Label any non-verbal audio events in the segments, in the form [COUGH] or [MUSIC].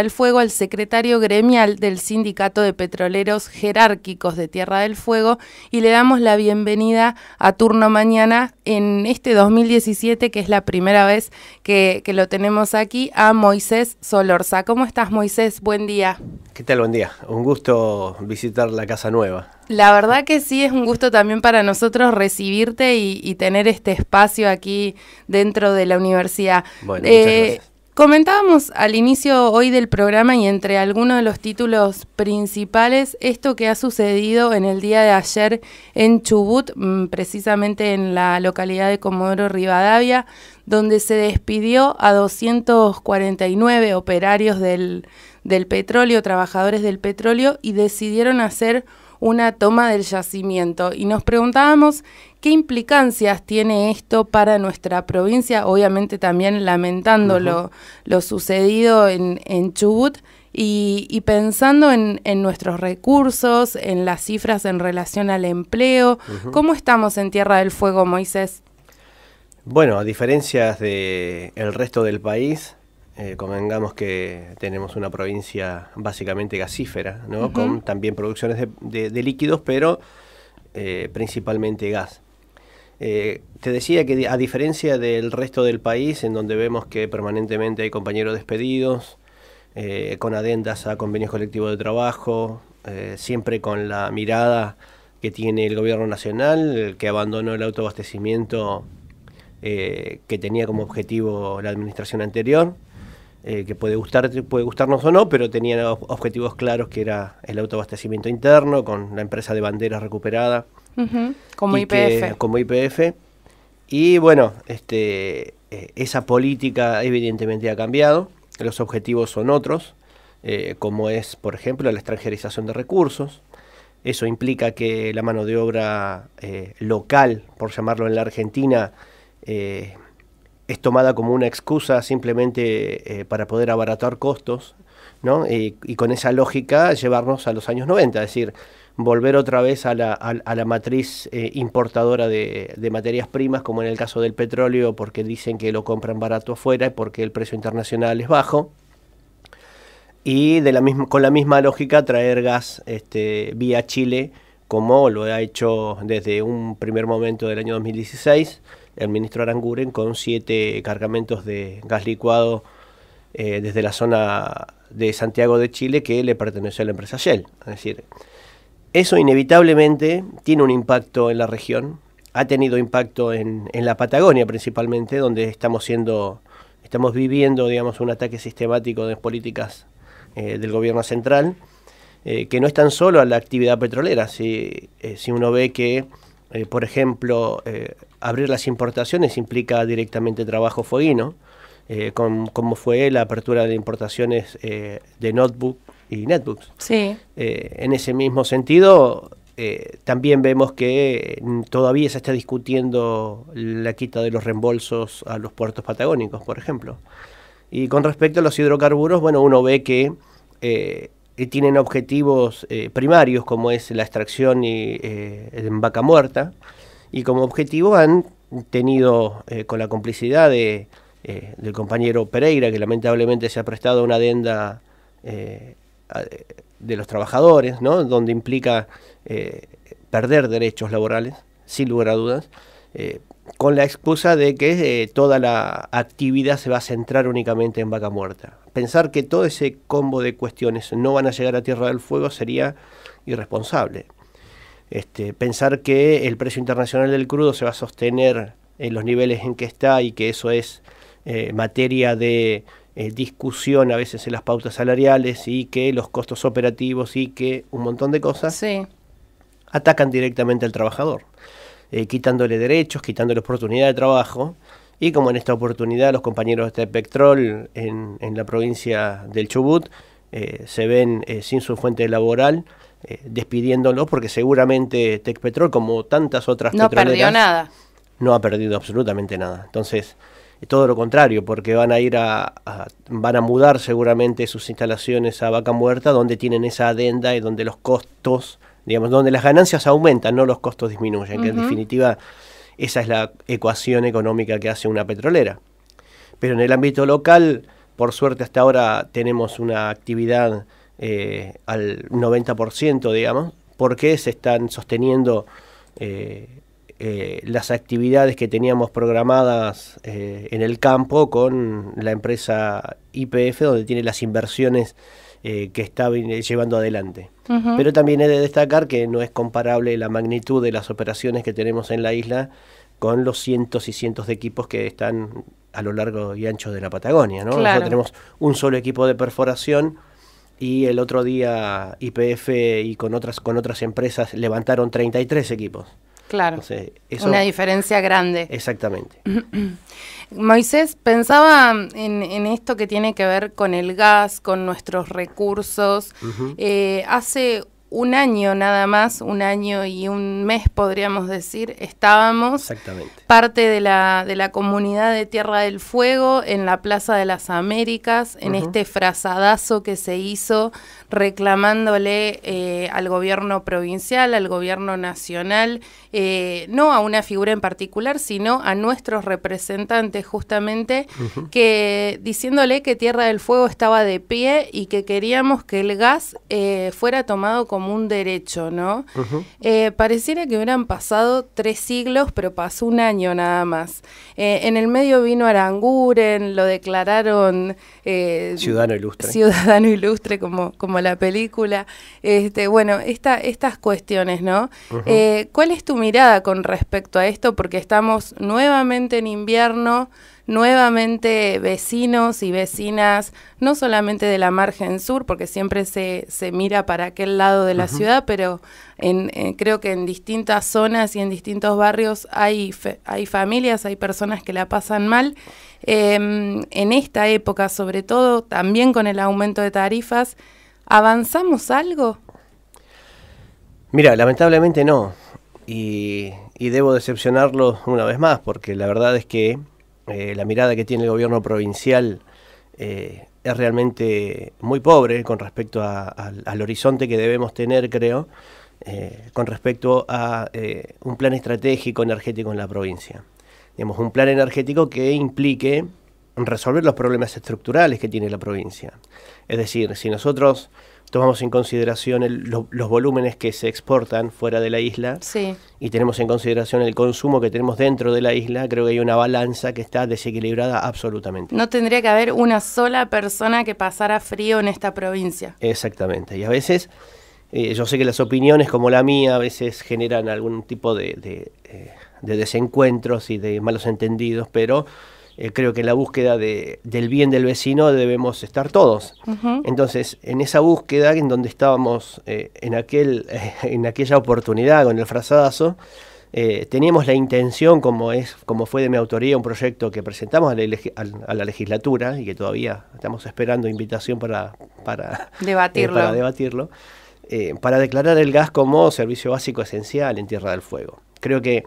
al fuego al secretario gremial del Sindicato de Petroleros Jerárquicos de Tierra del Fuego y le damos la bienvenida a Turno Mañana en este 2017, que es la primera vez que, lo tenemos aquí, a Moisés Solorza. ¿Cómo estás, Moisés? Buen día. ¿Qué tal? Buen día. Un gusto visitar la Casa Nueva. La verdad que sí, es un gusto también para nosotros recibirte y, tener este espacio aquí dentro de la universidad. Bueno, eh, Comentábamos al inicio hoy del programa y entre algunos de los títulos principales esto que ha sucedido en el día de ayer en Chubut, mm, precisamente en la localidad de Comodoro Rivadavia, donde se despidió a 249 operarios del, del petróleo, trabajadores del petróleo, y decidieron hacer una toma del yacimiento y nos preguntábamos qué implicancias tiene esto para nuestra provincia, obviamente también lamentando lo, sucedido en, Chubut. Y, pensando en, nuestros recursos, en las cifras en relación al empleo, ¿cómo estamos en Tierra del Fuego, Moisés? Bueno, a diferencia del el resto del país, eh, convengamos que tenemos una provincia básicamente gasífera, Con también producciones de, líquidos, pero eh, principalmente gas. Eh, te decía que a diferencia del resto del país, en donde vemos que permanentemente hay compañeros despedidos, con adendas a convenios colectivos de trabajo, siempre con la mirada que tiene el gobierno nacional, que abandonó el autoabastecimiento que tenía como objetivo la administración anterior, eh, que puede, gustar, puede gustarnos o no, pero tenían objetivos claros que era el autoabastecimiento interno, con la empresa de bandera recuperada. Como IPF. Y bueno, este, eh, esa política evidentemente ha cambiado, los objetivos son otros, eh, como es, por ejemplo, la extranjerización de recursos. Eso implica que la mano de obra local, por llamarlo en la Argentina, es tomada como una excusa simplemente eh, para poder abaratar costos, Y, con esa lógica llevarnos a los años 90, es decir, volver otra vez a la, a, la matriz eh, importadora de, materias primas, como en el caso del petróleo, porque dicen que lo compran barato afuera y porque el precio internacional es bajo. Y de con la misma lógica traer gas este, vía Chile, como lo ha hecho desde un primer momento del año 2016 el ministro Aranguren con siete cargamentos de gas licuado eh, desde la zona de Santiago de Chile que le perteneció a la empresa Shell. Es decir, eso inevitablemente tiene un impacto en la región, ha tenido impacto en, la Patagonia principalmente, donde estamos siendo, estamos viviendo, digamos, un ataque sistemático de políticas eh, del gobierno central, eh, que no es tan solo a la actividad petrolera, si, si uno ve que eh, por ejemplo, eh, abrir las importaciones implica directamente trabajo fueguino, eh, como fue la apertura de importaciones de notebook y netbooks. Sí. en ese mismo sentido, también vemos que mm, todavía se está discutiendo la quita de los reembolsos a los puertos patagónicos, por ejemplo. Y con respecto a los hidrocarburos, bueno, uno ve que que tienen objetivos eh, primarios como es la extracción y, eh, en vaca muerta y como objetivo han tenido eh, con la complicidad del compañero Pereira que lamentablemente se ha prestado una adenda de los trabajadores donde implica perder derechos laborales sin lugar a dudas con la excusa de que eh, toda la actividad se va a centrar únicamente en vaca muerta. Pensar que todo ese combo de cuestiones no van a llegar a Tierra del Fuego sería irresponsable. Este, pensar que el precio internacional del crudo se va a sostener en los niveles en que está y que eso es eh, materia de eh, discusión a veces en las pautas salariales y que los costos operativos y que un montón de cosas atacan directamente al trabajador. Eh, quitándole derechos, quitándole oportunidad de trabajo. Y como en esta oportunidad los compañeros de Texpetrol en, en la provincia del Chubut eh, se ven eh, sin su fuente laboral, despidiéndolo porque seguramente Petrol, como tantas otras no ha perdido nada. no ha perdido absolutamente nada. Entonces, todo lo contrario, porque van a ir a, a, van a mudar seguramente sus instalaciones a Vaca Muerta, donde tienen esa adenda y donde los costos donde las ganancias aumentan, no los costos disminuyen, que en definitiva esa es la ecuación económica que hace una petrolera. Pero en el ámbito local, por suerte hasta ahora tenemos una actividad eh, al 90%, digamos, porque se están sosteniendo eh, eh, las actividades que teníamos programadas en el campo con la empresa IPF, donde tiene las inversiones eh, que está eh, llevando adelante. Pero también he de destacar que no es comparable la magnitud de las operaciones que tenemos en la isla con los cientos y cientos de equipos que están a lo largo y ancho de la Patagonia. ¿no? tenemos un solo equipo de perforación y el otro día IPF y con otras, con otras empresas levantaron 33 equipos. Claro. Una diferencia grande. Exactamente. [CLEARS THROAT] Moisés, pensaba en, esto que tiene que ver con el gas, con nuestros recursos. Eh, hace un año nada más, un año y un mes podríamos decir, estábamos parte de la, de la comunidad de Tierra del Fuego en la Plaza de las Américas, en este frazadazo que se hizo reclamándole eh, al gobierno provincial, al gobierno nacional, eh, no a una figura en particular, sino a nuestros representantes justamente, que diciéndole que Tierra del Fuego estaba de pie y que queríamos que el gas eh, fuera tomado como un derecho, ¿no? Eh, pareciera que hubieran pasado tres siglos, pero pasó un año nada más. Eh, en el medio vino Aranguren, lo declararon... Eh, ciudadano ilustre. Ciudadano ilustre, como, como la película. Este, bueno, estas cuestiones, ¿no? ¿Cuál es tu mirada con respecto a esto? Porque estamos nuevamente en invierno nuevamente vecinos y vecinas, no solamente de la margen sur, porque siempre se, mira para aquel lado de la ciudad, pero eh, creo que en distintas zonas y en distintos barrios hay, hay familias, hay personas que la pasan mal. Em, en esta época, sobre todo, también con el aumento de tarifas, ¿avanzamos algo? Mira, lamentablemente no. y debo decepcionarlo una vez más, porque la verdad es que eh, la mirada que tiene el gobierno provincial eh, es realmente muy pobre con respecto al horizonte que debemos tener, creo, eh, con respecto a un plan estratégico energético en la provincia. Digamos, un plan energético que implique resolver los problemas estructurales que tiene la provincia. Es decir, si nosotros tomamos en consideración los volúmenes que se exportan fuera de la isla y tenemos en consideración el consumo que tenemos dentro de la isla, creo que hay una balanza que está desequilibrada absolutamente. No tendría que haber una sola persona que pasara frío en esta provincia. Exactamente, y a veces eh, yo sé que las opiniones como la mía a veces generan algún tipo de, de eh, desencuentros y de malos entendidos, pero... Eh, creo que en la búsqueda del bien del vecino debemos estar todos. Entonces, en esa búsqueda en donde estábamos eh, en, aquel, [LAUGHS] en aquella oportunidad con el frazadazo, eh, teníamos la intención, como, es, como fue de mi autoría, un proyecto que presentamos a la, legislatura y que todavía estamos esperando invitación para, para [LAUGHS] debatirlo, para, debatirlo para declarar el gas como servicio básico esencial en Tierra del Fuego. Creo que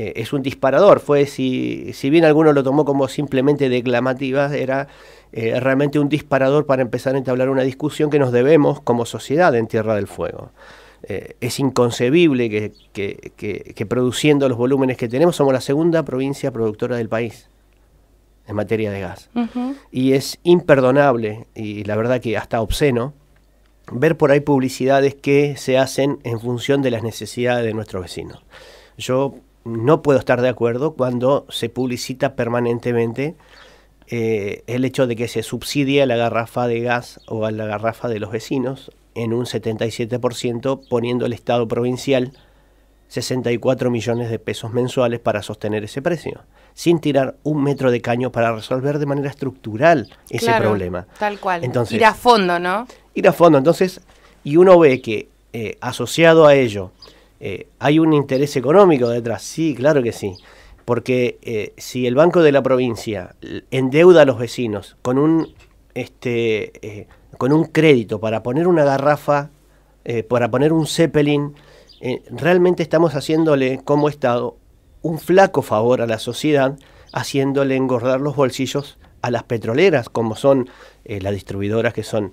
eh, es un disparador. Fue, si, si bien alguno lo tomó como simplemente declamativas, era eh, realmente un disparador para empezar a entablar una discusión que nos debemos como sociedad en Tierra del Fuego. Eh, es inconcebible que, produciendo los volúmenes que tenemos somos la segunda provincia productora del país en materia de gas. Y es imperdonable, y la verdad que hasta obsceno, ver por ahí publicidades que se hacen en función de las necesidades de nuestros vecinos. Yo no puedo estar de acuerdo cuando se publicita permanentemente eh, el hecho de que se a la garrafa de gas o a la garrafa de los vecinos en un 77%, poniendo el Estado provincial 64 millones de pesos mensuales para sostener ese precio, sin tirar un metro de caño para resolver de manera estructural ese claro, problema. Tal cual. Entonces, ir a fondo, ¿no? Ir a fondo. Entonces, y uno ve que eh, asociado a ello, eh, hay un interés económico detrás, sí, claro que sí. Porque eh, si el Banco de la Provincia endeuda a los vecinos con un, este, eh, con un crédito para poner una garrafa, para poner un Zeppelin, realmente estamos haciéndole como Estado un flaco favor a la sociedad, haciéndole engordar los bolsillos a las petroleras, como son las distribuidoras que son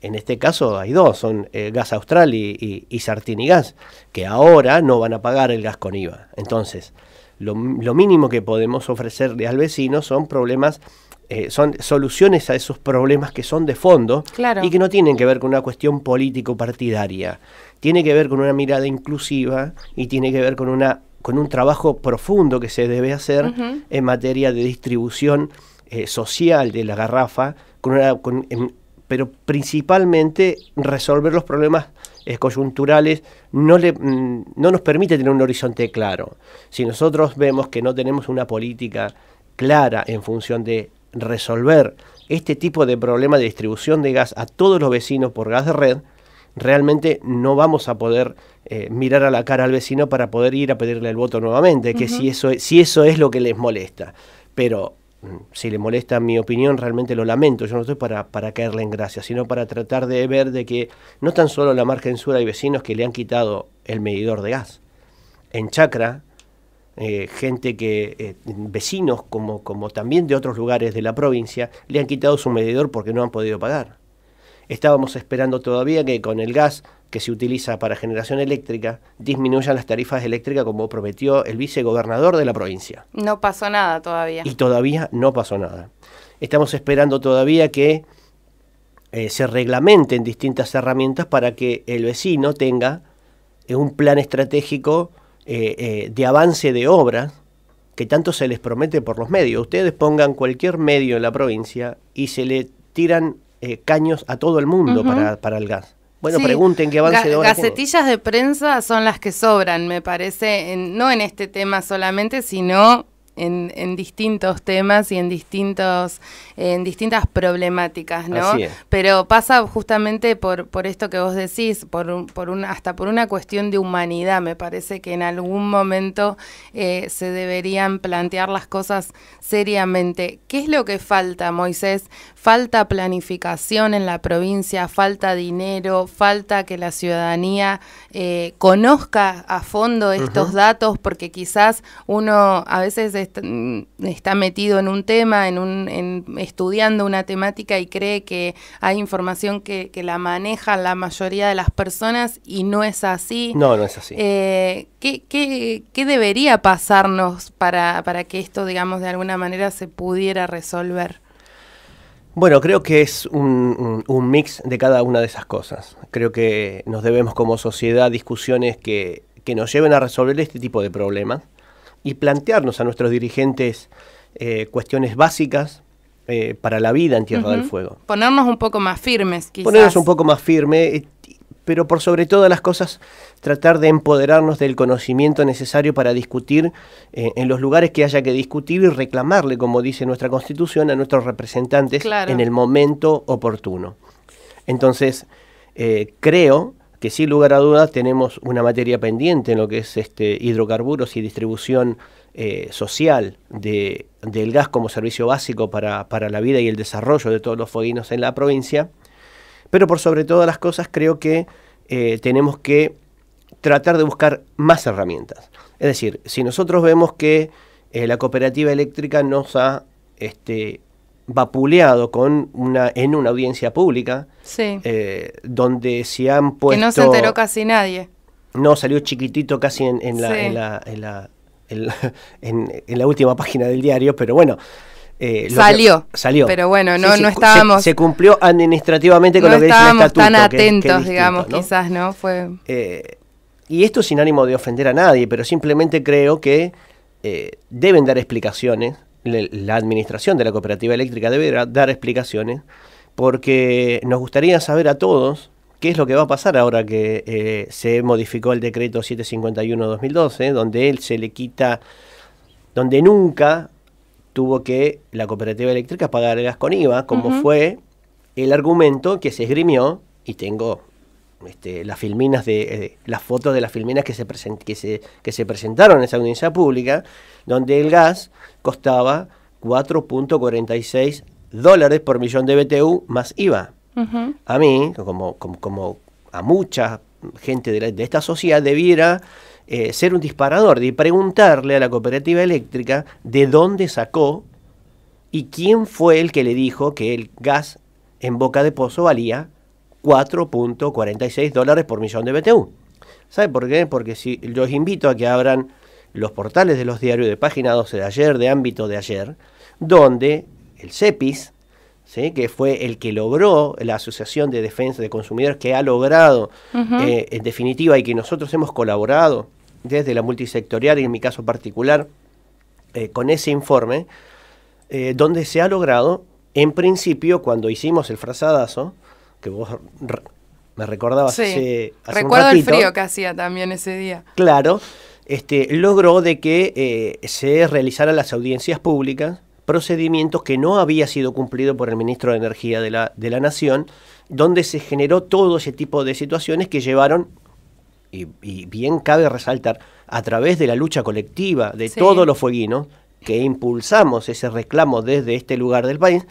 en este caso hay dos, son eh, Gas Austral y, y, y, Sartini Gas, que ahora no van a pagar el gas con IVA. Entonces, lo, mínimo que podemos ofrecerle al vecino son problemas, eh, son soluciones a esos problemas que son de fondo y que no tienen que ver con una cuestión político-partidaria. Tiene que ver con una mirada inclusiva y tiene que ver con una con un trabajo profundo que se debe hacer en materia de distribución eh, social de la garrafa, con una, pero principalmente resolver los problemas eh, coyunturales no, le, mm, nos permite tener un horizonte claro. Si nosotros vemos que no tenemos una política clara en función de resolver este tipo de problema de distribución de gas a todos los vecinos por gas de red, realmente no vamos a poder eh, mirar a la cara al vecino para poder ir a pedirle el voto nuevamente, que si, eso es, si eso es lo que les molesta. Pero si le molesta mi opinión, realmente lo lamento. Yo no estoy para, caerle en gracia, sino para tratar de ver de que no tan solo la margen sur hay vecinos que le han quitado el medidor de gas. En Chacra, eh, gente que, eh, vecinos como, como también de otros lugares de la provincia, le han quitado su medidor porque no han podido pagar. Estábamos esperando todavía que con el gas que se utiliza para generación eléctrica disminuyan las tarifas eléctricas como prometió el vicegobernador de la provincia. No pasó nada todavía. Y todavía no pasó nada. Estamos esperando todavía que eh, se reglamenten distintas herramientas para que el vecino tenga eh, un plan estratégico eh, de avance de obras que tanto se les promete por los medios. Ustedes pongan cualquier medio en la provincia y se le tiran caños a todo el mundo para, para el gas. Bueno, pregunten qué avance de de prensa son las que sobran, me parece, no en este tema solamente, sino en, distintos temas y en distintos en distintas problemáticas, ¿no? Pero pasa justamente por, por esto que vos decís, por, por un, hasta por una cuestión de humanidad. Me parece que en algún momento eh, se deberían plantear las cosas seriamente. ¿Qué es lo que falta, Moisés? Falta planificación en la provincia, falta dinero, falta que la ciudadanía eh, conozca a fondo estos datos, porque quizás uno a veces es está, metido en un tema, en un, estudiando una temática y cree que hay información que, la maneja la mayoría de las personas y no es así. No, no es así. Eh, ¿qué, debería pasarnos para, que esto, digamos, de alguna manera se pudiera resolver? Bueno, creo que es un, mix de cada una de esas cosas. Creo que nos debemos como sociedad discusiones que, que nos lleven a resolver este tipo de problemas y plantearnos a nuestros dirigentes eh, cuestiones básicas eh, para la vida en Tierra del Fuego. Ponernos un poco más firmes, quizás. Ponernos un poco más firmes, eh, pero por sobre todas las cosas, tratar de empoderarnos del conocimiento necesario para discutir en los lugares que haya que discutir y reclamarle, como dice nuestra Constitución, a nuestros representantes en el momento oportuno. Entonces, creo que sin lugar a dudas tenemos una materia pendiente en lo que es este hidrocarburos y distribución eh, social del gas como servicio básico para, la vida y el desarrollo de todos los foguinos en la provincia. Pero por sobre todas las cosas creo que eh, tenemos que tratar de buscar más herramientas. Es decir, si nosotros vemos que eh, la cooperativa eléctrica nos ha este, vapuleado con una, en una audiencia pública, sí. Eh, donde se han puesto... Que no se enteró casi nadie. No, salió chiquitito casi en, en, la, en, la, en la, [LAUGHS] en, la, última página del diario, pero bueno. Eh, salió. salió. Pero bueno, no, no estábamos. Se, cumplió administrativamente con lo que dice el estatuto, tan atentos, digamos, quizás, ¿no? Fue... Eh, y esto sin ánimo de ofender a nadie, pero simplemente creo que deben dar explicaciones la administración de la cooperativa eléctrica deberá dar explicaciones porque nos gustaría saber a todos qué es lo que va a pasar ahora que eh, se modificó el decreto 751-2012, donde él se le quita, donde nunca tuvo que la cooperativa eléctrica pagar el gas con IVA, como fue el argumento que se esgrimió, y tengo este, las filminas de eh, las fotos de las filminas que se, que se, que se presentaron en esa audiencia pública, donde el gas costaba 4.46 dólares por millón de BTU más IVA. A mí, como, como, a mucha gente de, esta sociedad, debiera eh, ser un disparador de preguntarle a la cooperativa eléctrica de dónde sacó y quién fue el que le dijo que el gas en boca de pozo valía 4.46 dólares por millón de BTU. ¿Sabe por qué? Porque si los invito a que abran los portales de los diarios de página 12 de ayer, de ámbito de ayer, donde el CEPIS, ¿sí? que fue el que logró la Asociación de Defensa de Consumidores, que ha logrado eh, en definitiva y que nosotros hemos colaborado desde la multisectorial y en mi caso particular eh, con ese informe, eh, donde se ha logrado, en principio, cuando hicimos el frazadazo, que vos me recordabas ese. Recuerdo el frío que hacía también ese día. Claro, este, logró de que eh, se realizaran las audiencias públicas, procedimientos que no había sido cumplido por el ministro de Energía de la, de la Nación, donde se generó todo ese tipo de situaciones que llevaron, y, bien cabe resaltar, a través de la lucha colectiva de todos los fueguinos, que impulsamos ese reclamo desde este lugar del país,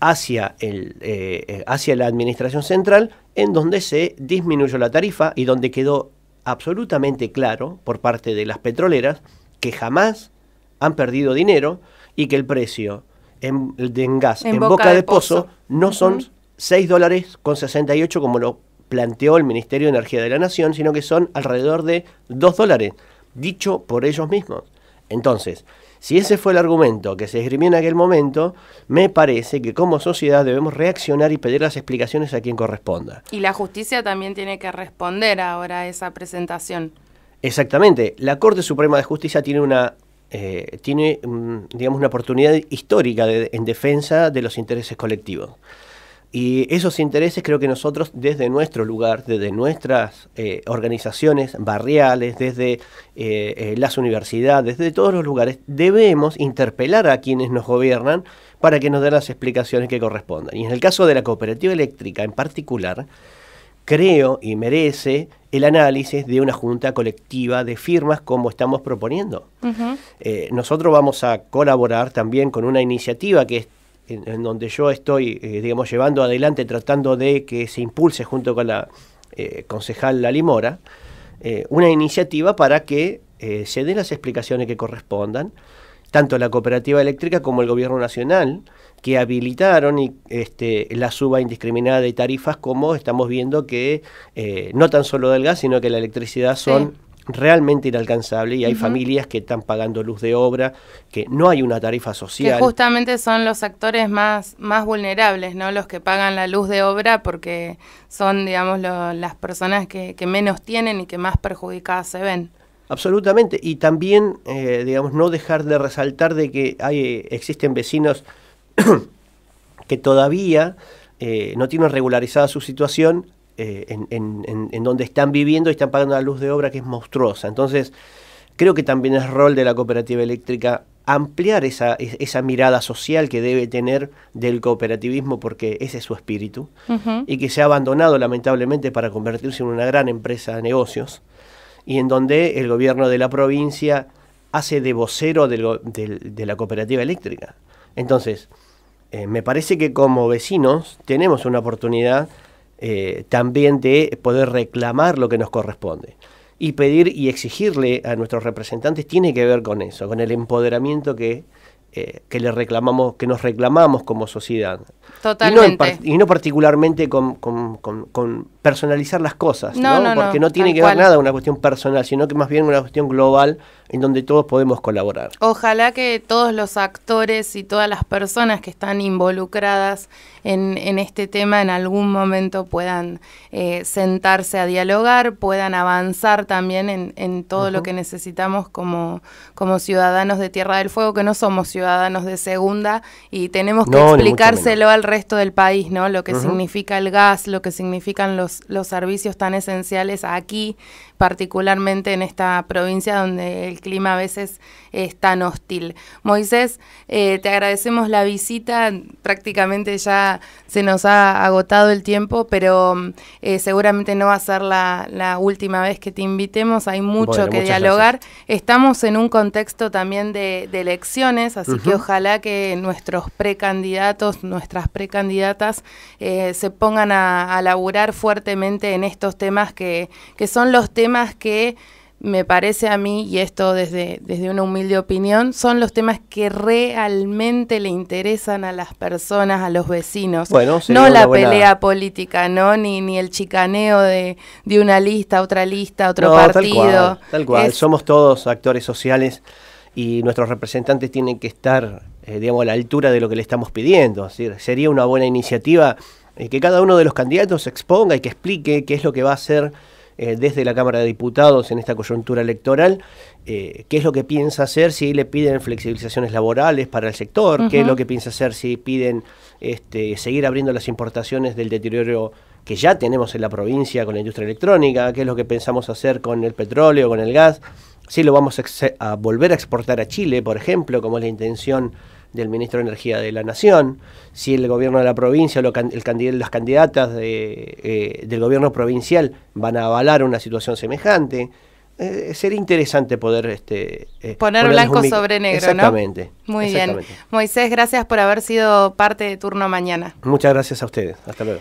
hacia, el, eh, eh, hacia la Administración Central, en donde se disminuyó la tarifa y donde quedó absolutamente claro por parte de las petroleras que jamás han perdido dinero y que el precio en, gas en, boca, de, pozo, no son 6 dólares con 68 como lo planteó el Ministerio de Energía de la Nación, sino que son alrededor de 2 dólares, dicho por ellos mismos. Entonces, si ese fue el argumento que se esgrimió en aquel momento, me parece que como sociedad debemos reaccionar y pedir las explicaciones a quien corresponda. Y la justicia también tiene que responder ahora a esa presentación. Exactamente. La Corte Suprema de Justicia tiene una eh, tiene, mm, digamos, una oportunidad histórica en defensa de los intereses colectivos. Y esos intereses creo que nosotros desde nuestro lugar, desde nuestras eh, organizaciones barriales, desde eh, eh, las universidades, desde todos los lugares, debemos interpelar a quienes nos gobiernan para que nos den las explicaciones que correspondan. Y en el caso de la cooperativa eléctrica en particular, creo y merece el análisis de una junta colectiva de firmas como estamos proponiendo. nosotros vamos a colaborar también con una iniciativa que es en, donde yo estoy, eh, digamos, llevando adelante, tratando de que se impulse junto con la eh, concejal Lali Mora, eh, una iniciativa para que se den las explicaciones que correspondan, tanto la cooperativa eléctrica como el gobierno nacional, que habilitaron y, este, la suba indiscriminada de tarifas, como estamos viendo que no tan solo del gas, sino que la electricidad son realmente inalcanzable y hay familias que están pagando luz de obra, que no hay una tarifa social. Que justamente son los actores más, más vulnerables, ¿no? Los que pagan la luz de obra porque son, digamos, las personas que, menos tienen y que más perjudicadas se ven. Absolutamente. Y también, eh, digamos, no dejar de resaltar de que hay, existen vecinos [CLEARS THROAT] que todavía eh, no tienen regularizada su situación eh, en, donde están viviendo y están pagando la luz de obra que es monstruosa. Entonces, creo que también es rol de la cooperativa eléctrica ampliar esa, mirada social que debe tener del cooperativismo, porque ese es su espíritu, y que se ha abandonado lamentablemente para convertirse en una gran empresa de negocios, y en donde el gobierno de la provincia hace de vocero de la cooperativa eléctrica. Entonces, eh, me parece que como vecinos tenemos una oportunidad eh, también de poder reclamar lo que nos corresponde. Y pedir y exigirle a nuestros representantes tiene que ver con eso, con el empoderamiento que, eh, que le reclamamos, que nos reclamamos como sociedad. Totalmente. Y no, particularmente con, personalizar las cosas, no, porque no, tiene que ver nada con una cuestión personal, sino que más bien una cuestión global en donde todos podemos colaborar. Ojalá que todos los actores y todas las personas que están involucradas en, este tema en algún momento puedan eh, sentarse a dialogar, puedan avanzar también en, todo lo que necesitamos como, como ciudadanos de Tierra del Fuego, que no somos ciudadanos de segunda y tenemos que explicárselo al resto del país, ¿no? Lo que significa el gas, lo que significan los, los servicios tan esenciales aquí particularmente en esta provincia donde el clima a veces es tan hostil. Moisés, eh, te agradecemos la visita, prácticamente ya se nos ha agotado el tiempo, pero eh, seguramente no va a ser la, última vez que te invitemos, hay mucho que dialogar. Estamos en un contexto también de, elecciones, así que ojalá que nuestros precandidatos, nuestras precandidatas, eh, se pongan a, laburar fuertemente en estos temas que son los temas temas que me parece a mí, y esto desde, desde una humilde opinión, son los temas que realmente le interesan a las personas, a los vecinos. no la pelea política, ¿no? Ni, el chicaneo de, una lista, otra lista, otro partido. Tal cual, somos todos actores sociales y nuestros representantes tienen que estar, eh, digamos, a la altura de lo que le estamos pidiendo. Sería una buena iniciativa eh, que cada uno de los candidatos exponga y que explique qué es lo que va a hacer eh, desde la Cámara de Diputados en esta coyuntura electoral, eh, qué es lo que piensa hacer si le piden flexibilizaciones laborales para el sector, qué es lo que piensa hacer si piden este, seguir abriendo las importaciones del deterioro que ya tenemos en la provincia con la industria electrónica, qué es lo que pensamos hacer con el petróleo, con el gas, si lo vamos a volver a exportar a Chile, por ejemplo, como es la intención del ministro de Energía de la Nación, si el gobierno de la provincia o las candidatas eh, del gobierno provincial van a avalar una situación semejante. Eh, sería interesante poder este, eh, poner blanco sobre negro. Exactamente. Muy bien. Moisés, gracias por haber sido parte de turno mañana. Muchas gracias a ustedes. Hasta luego.